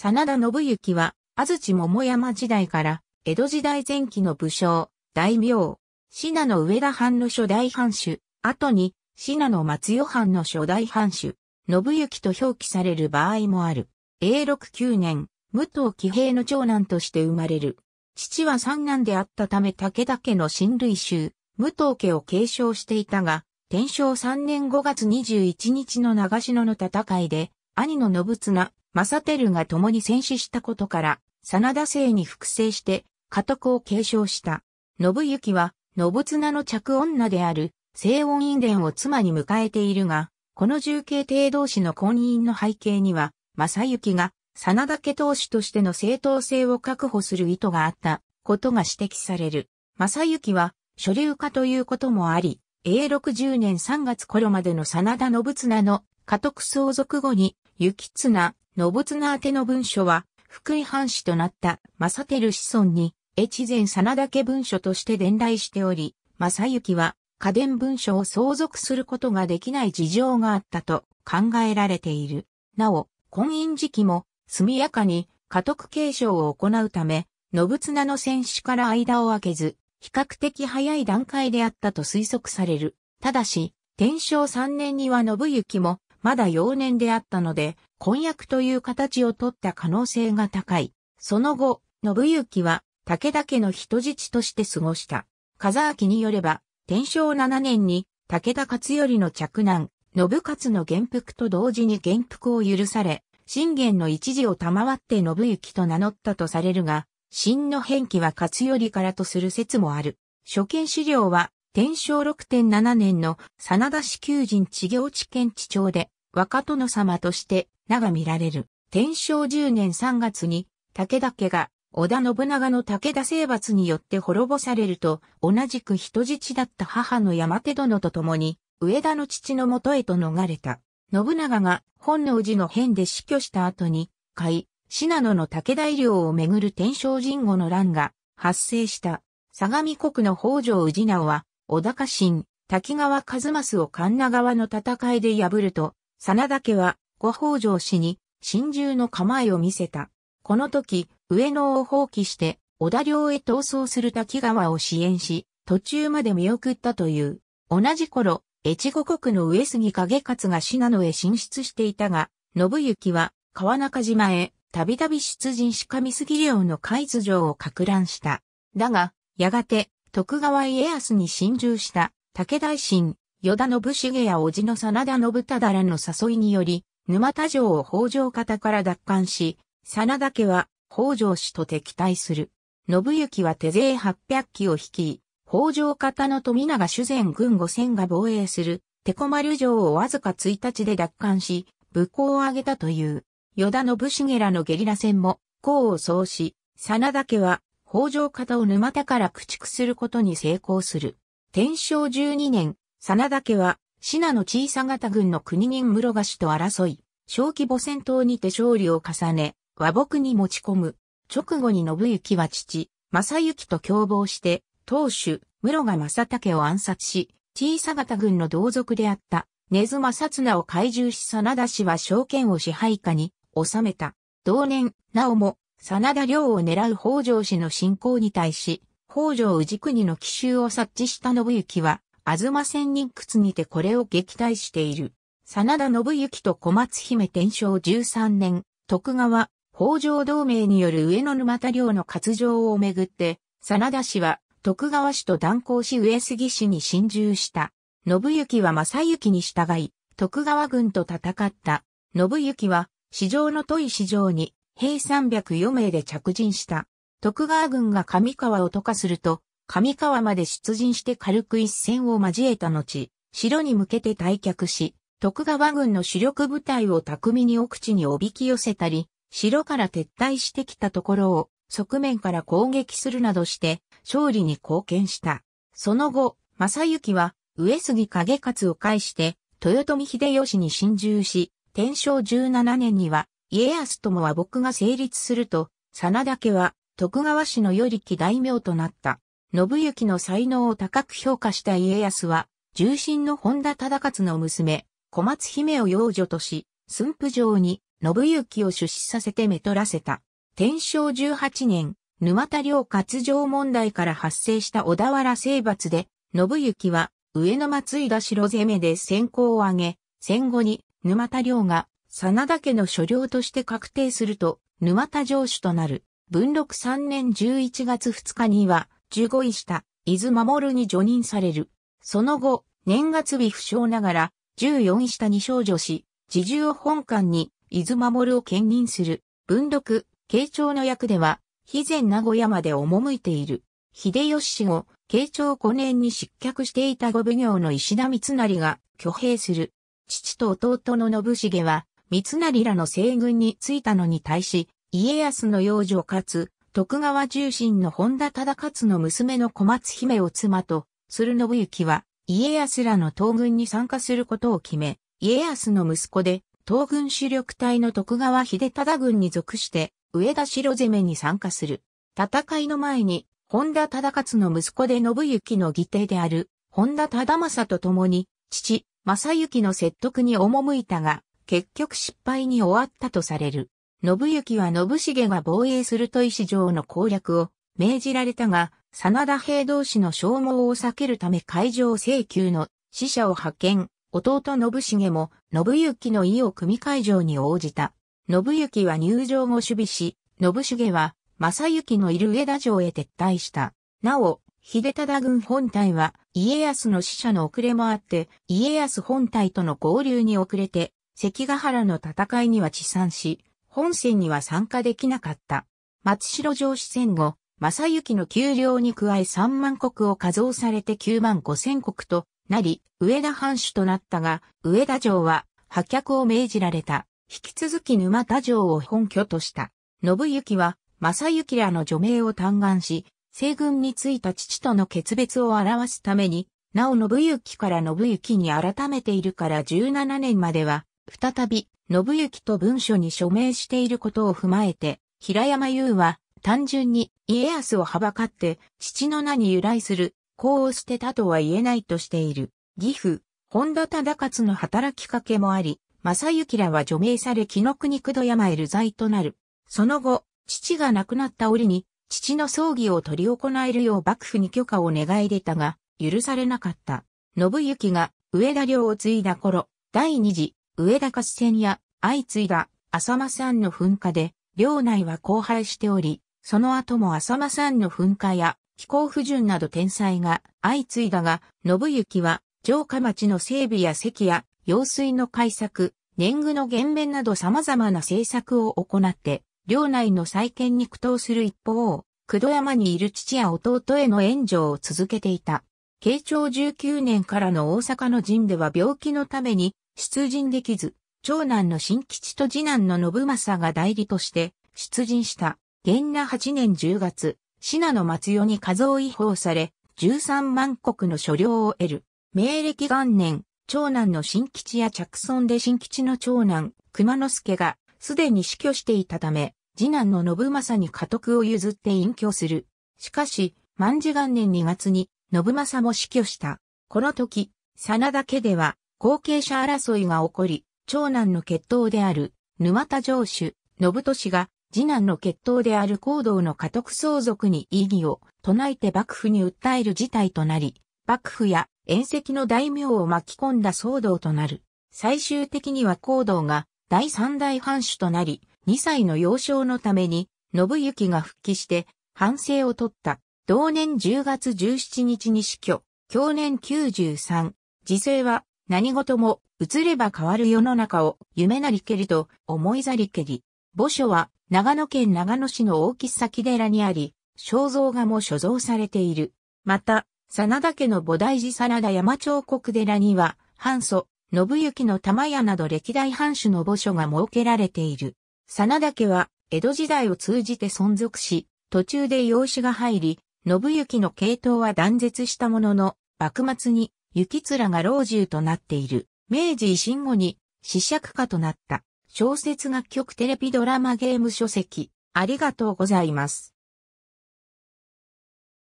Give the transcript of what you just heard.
真田信行は、安土桃山時代から、江戸時代前期の武将、大名、信濃上田藩の初代藩主、後に、信濃松代藩の初代藩主、信行と表記される場合もある。永禄9年、武藤騎平の長男として生まれる。父は三男であったため武田家の親類衆、武藤家を継承していたが、天正3年5月21日の長篠の戦いで、兄の信綱、正輝が共に戦死したことから、真田姓に複製して、家督を継承した。信行は、信綱の着女である、聖音院伝を妻に迎えているが、この重慶帝同士の婚姻の背景には、正行が、真田家当主としての正当性を確保する意図があったことが指摘される。正行は、所流家ということもあり、永禄10年3月頃までの真田信綱の家督相続後に、幸綱、信綱宛ての文書は、福井藩士となった正照子孫に、越前真田家文書として伝来しており、正幸は家伝文書を相続することができない事情があったと考えられている。なお、婚姻時期も速やかに家督継承を行うため、信綱の戦死から間を空けず、比較的早い段階であったと推測される。ただし、天正3年には信行もまだ幼年であったので、婚約という形をとった可能性が高い。その後、信行は武田家の人質として過ごした。風明によれば、天正7年に武田勝頼の嫡男、信勝の元服と同時に元服を許され、信玄の一時を賜って信行と名乗ったとされるが、真の変記は勝頼からとする説もある。初見資料は、天正6.7年の真田市求人地行地県地長で若殿様として名が見られる。天正10年3月に武田家が織田信長の武田征伐によって滅ぼされると同じく人質だった母の山手殿と共に上田の父のもとへと逃れた。信長が本能寺の変で死去した後に、甲斐、信濃の武田医療をめぐる天正神後の乱が発生した。相模国の北条氏直は小高新、滝川一益を神奈川の戦いで破ると、真田家はご北条氏に真珠の構えを見せた。この時、上野を放棄して小田領へ逃走する滝川を支援し、途中まで見送ったという。同じ頃、越後国の上杉景勝が信濃へ進出していたが、信行は川中島へたびたび出陣し上杉領の海津城を拡乱した。だが、やがて徳川家康に侵入した武大臣、与田信重や叔父の真田信忠らの誘いにより、沼田城を北条方から奪還し、真田家は北条氏と敵対する。信行は手勢800機を率い、北条方の富永主前軍五千が防衛する、手こる城をわずか1日で奪還し、武功を挙げたという、与田信重らのゲリラ戦も、功を奏し、真田家は北条方を沼田から駆逐することに成功する。天正十二年、真田家は、信濃小さ型軍の国人室賀氏と争い、小規模戦闘にて勝利を重ね、和睦に持ち込む。直後に信行は父、正行と共謀して、当主、室賀正武を暗殺し、小さ型軍の同族であった、根津正綱を懐柔し真田氏は証券を支配下に収めた。同年、なおも真田領を狙う北条氏の侵攻に対し、北条氏国の奇襲を察知した信行は、あずま千人窟にてこれを撃退している。真田信行と小松姫天正13年、徳川、北条同盟による上野沼田領の割譲をめぐって、真田氏は徳川氏と断交し上杉氏に侵入した。信行は正行に従い、徳川軍と戦った。信行は、市場の遠い市場に、兵304名で着陣した。徳川軍が上川を渡過すると、上川まで出陣して軽く一戦を交えた後、城に向けて退却し、徳川軍の主力部隊を巧みに奥地におびき寄せたり、城から撤退してきたところを側面から攻撃するなどして勝利に貢献した。その後、正幸は上杉景勝を介して豊臣秀吉に侵入し、天正17年には家康ともは僕が成立すると、真田家は徳川氏のより大名となった。信行の才能を高く評価した家康は、重臣の本田忠勝の娘、小松姫を養女とし、駿府城に信行を出資させてめとらせた。天正18年、沼田領割上問題から発生した小田原征伐で、信行は上野松井田城攻めで先行を挙げ、戦後に沼田領が真田家の所領として確定すると、沼田城主となる、文禄3年11月2日には、15位下、伊豆守に除任される。その後、年月日不詳ながら、14位下に少女し、自重を本館に、伊豆守を兼任する。文禄、慶長の役では、肥前名古屋まで赴いている。秀吉氏を、慶長5年に失脚していた五奉行の石田三成が挙兵する。父と弟の信繁は、三成らの西軍に着いたのに対し、家康の養女かつ、徳川重臣の本田忠勝の娘の小松姫を妻と、する信行は、家康らの東軍に参加することを決め、家康の息子で、東軍主力隊の徳川秀忠軍に属して、上田城攻めに参加する。戦いの前に、本田忠勝の息子で信行の義弟である、本田忠政と共に、父、正行の説得に赴いたが、結局失敗に終わったとされる。信行は信繁が防衛すると石城上の攻略を命じられたが、真田兵同士の消耗を避けるため海上請求の死者を派遣、弟信繁も信行の意を組み海上に応じた。信行は入城後守備し、信繁は正行のいる上田城へ撤退した。なお、秀忠軍本隊は家康の死者の遅れもあって、家康本隊との合流に遅れて、関ヶ原の戦いには持参し、本戦には参加できなかった。松代城市戦後、正幸の給料に加え3万国を加増されて9万5千国となり、上田藩主となったが、上田城は破却を命じられた。引き続き沼田城を本拠とした。信行は、正幸らの除名を嘆願し、西軍についた父との決別を表すために、なお信行から信行に改めているから17年までは、再び、信行と文書に署名していることを踏まえて、平山優は、単純に家康をはばかって、父の名に由来する、功を捨てたとは言えないとしている。義父、本田忠勝の働きかけもあり、正幸らは除名され紀の国九度山へ流罪となる。その後、父が亡くなった折に、父の葬儀を執り行えるよう幕府に許可を願い出たが、許されなかった。信行が上田領を継いだ頃、第二次上田合戦や相次いだ浅間山の噴火で、領内は荒廃しており、その後も浅間山の噴火や気候不順など天災が相次いだが、信行は城下町の整備や石や用水の改作、年貢の減免など様々な政策を行って、領内の再建に苦闘する一方、久戸山にいる父や弟への援助を続けていた。慶長19年からの大阪の陣では病気のために出陣できず、長男の新吉と次男の信正が代理として出陣した。元那8年10月、信濃松代に数を違法され、13万国の所領を得る。明暦元年、長男の新吉や着村で新吉の長男、熊之助が、すでに死去していたため、次男の信正に家督を譲って隠居する。しかし、万事元年2月に、信政も死去した。この時、真田家では、後継者争いが起こり、長男の血統である、沼田城主、信利が、次男の血統である行動の家督相続に異議を唱えて幕府に訴える事態となり、幕府や縁石の大名を巻き込んだ騒動となる。最終的には行動が第三代藩主となり、2歳の幼少のために、信行が復帰して、反省を取った。同年10月17日に死去、去年93、時世は何事も移れば変わる世の中を夢なりけりと思いざりけり。墓所は長野県長野市の大木崎寺にあり、肖像画も所蔵されている。また、真田家の菩提寺真田山彫刻寺には、藩祖、信行の玉屋など歴代藩主の墓所が設けられている。真田家は江戸時代を通じて存続し、途中で養子が入り、信行の系統は断絶したものの、幕末に、行面が老中となっている。明治維新後に、試釈家となった。小説楽曲テレビドラマゲーム書籍。ありがとうございます。